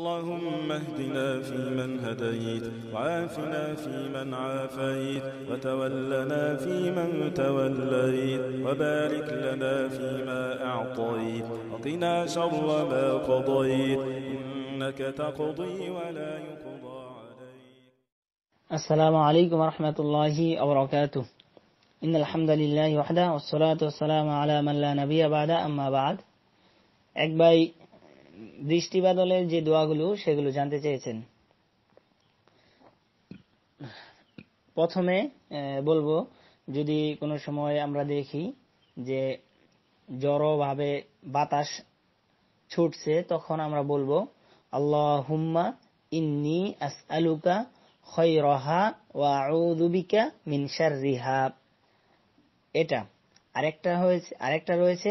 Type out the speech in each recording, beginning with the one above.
اللهم اهدنا فيمن هديت وعافنا فيمن عافيت وتولنا فيمن توليت وبارك لنا فيما أعطيت وقنا شر ما قضيت إنك تقضي ولا يقضى عليك السلام عليكم ورحمة الله وبركاته إن الحمد لله وحده والصلاة والسلام على من لا نبي بعد أما بعد এক দৃষ্টিবাদলের যে দোয়াগুলো সেগুলো জানতে চেয়েছেন প্রথমে বলবো যদি কোনো সময় আমরা দেখি যে জড়ভাবে বাতাস ছুটছে তখন আমরা বলবো আল্লাহ হুম্মা ইন্নি আসআলুকা খৈরহা ওয়া আউযুবিকা মিন শাররিহা এটা আরেকটা হয়েছে আরেকটা রয়েছে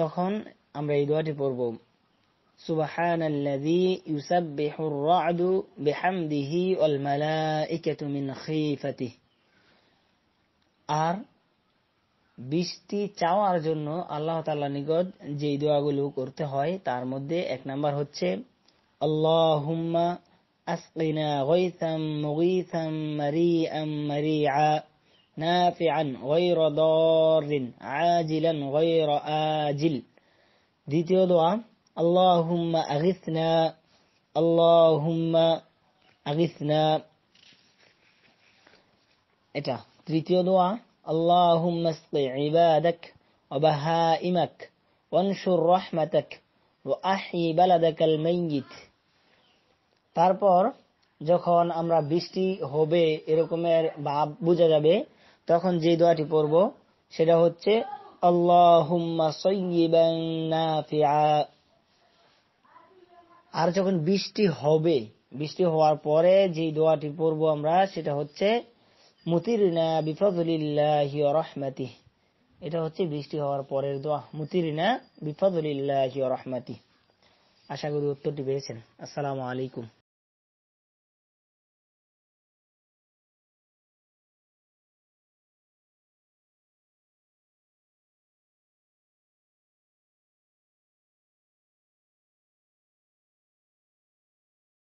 তখন আমরা এই দোয়াটি পড়ব سبحان الذي يسبح الرعد بحمده والملائكة من خيفته আর বৃষ্টি চাওয়ার জন্য আল্লাহ তাল্লাহ নিকট যে দোয়াগুলো করতে হয় তার মধ্যে এক নাম্বার হচ্ছে আল্লাহুম্মা আসকিনা মারিআম মারিআ نافعا غير ضار عاجلا غير آجل عبادك وبهائمك وانشر رحمتك بلدك الميت তারপর যখন আমরা বৃষ্টি হবে এরকমের ভাব বোঝা যাবে তখন যে দোয়াটি পড়ব সেটা হচ্ছে আর যখন বৃষ্টি হবে বৃষ্টি হওয়ার পরে যে দোয়াটি পড়ব আমরা সেটা হচ্ছে মুতিরিনা রহমাতি এটা হচ্ছে বৃষ্টি হওয়ার পরের দোয়া মুতিরিনা বিফাদুলিল্লাহি রহমাতি আশা করি উত্তরটি পেয়েছেন আসসালাম আলাইকুম